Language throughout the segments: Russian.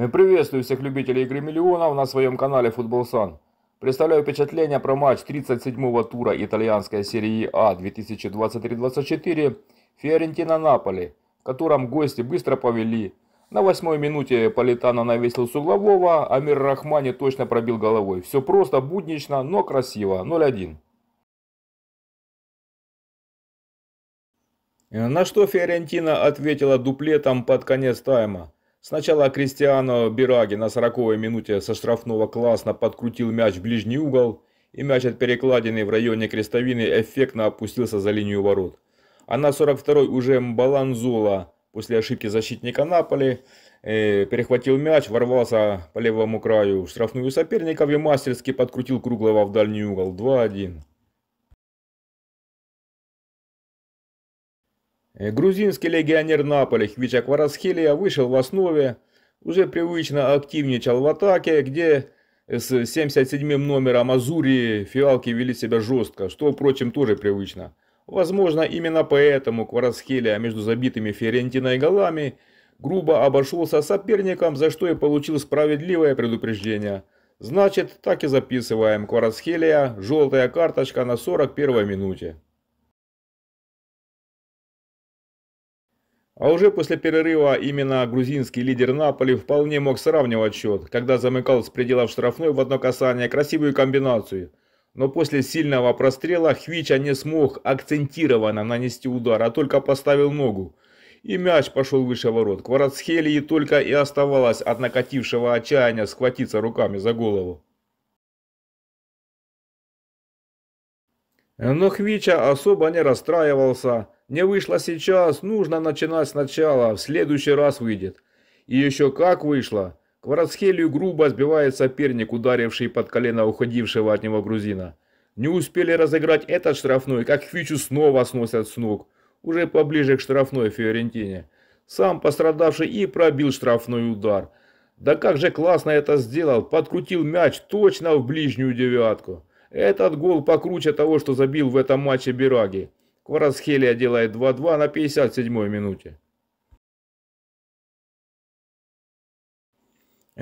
Э, приветствую всех любителей игры миллионов на своем канале Футбол Сан. Представляю впечатление про матч 37-го тура итальянской серии А 2023-24 Фиорентина-Наполи, в котором гости быстро повели. На восьмой минуте Политана навесил с углового, а Мир Рахмани точно пробил головой. Все просто, буднично, но красиво. 0-1. Э, на что Фиорентина ответила дуплетом под конец тайма. Сначала Кристиано Бираги на 40-й минуте со штрафного классно подкрутил мяч в ближний угол, и мяч от перекладины в районе крестовины эффектно опустился за линию ворот. А на 42-й уже Баланзола после ошибки защитника Наполи э, перехватил мяч, ворвался по левому краю в штрафную соперников и мастерски подкрутил Круглого в дальний угол 2-1. Э, грузинский легионер Наполя Хвичак Варасхелия вышел в основе, уже привычно активничал в атаке, где с 77-м номером Азурии фиалки вели себя жестко, что, впрочем, тоже привычно. Возможно, именно поэтому Кварасхелия между забитыми Фиорентиной голами грубо обошелся соперником, за что и получил справедливое предупреждение. Значит, так и записываем. Кварасхелия, желтая карточка на 41 минуте. А уже после перерыва именно грузинский лидер Наполи вполне мог сравнивать счет, когда замыкал с пределов штрафной в одно касание красивую комбинацию. Но после сильного прострела Хвича не смог акцентированно нанести удар, а только поставил ногу. И мяч пошел выше ворот. Кварацхелии только и оставалось от накатившего отчаяния схватиться руками за голову. Но Хвича особо не расстраивался. Не вышло сейчас, нужно начинать сначала, в следующий раз выйдет. И еще как вышло. Кварацхелию грубо сбивает соперник, ударивший под колено уходившего от него грузина. Не успели разыграть этот штрафной, как Хвичу снова сносят с ног. Уже поближе к штрафной Фиорентине. Сам пострадавший и пробил штрафной удар. Да как же классно это сделал, подкрутил мяч точно в ближнюю девятку. Этот гол покруче того, что забил в этом матче Бираги. Кварасхелия делает 2-2 на 57-й минуте.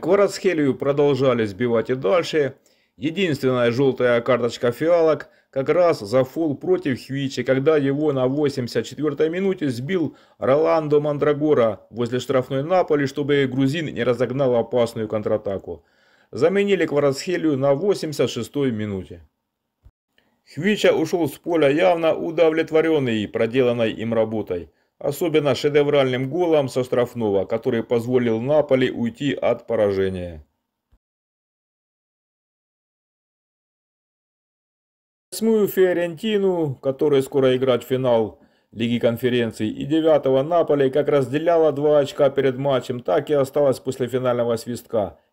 Кварасхелию продолжали сбивать и дальше. Единственная желтая карточка фиалок как раз за фол против Хвичи, когда его на 84-й минуте сбил Роландо Мандрагора возле штрафной Наполи, чтобы грузин не разогнал опасную контратаку заменили Кварацхелию на 86-й минуте. Хвича ушел с поля явно удовлетворенный проделанной им работой, особенно шедевральным голом со штрафного, который позволил Наполи уйти от поражения. Восьмую Фиорентину, которая скоро играть финал Лиги конференций, и девятого Наполи как разделяла два очка перед матчем, так и осталась после финального свистка –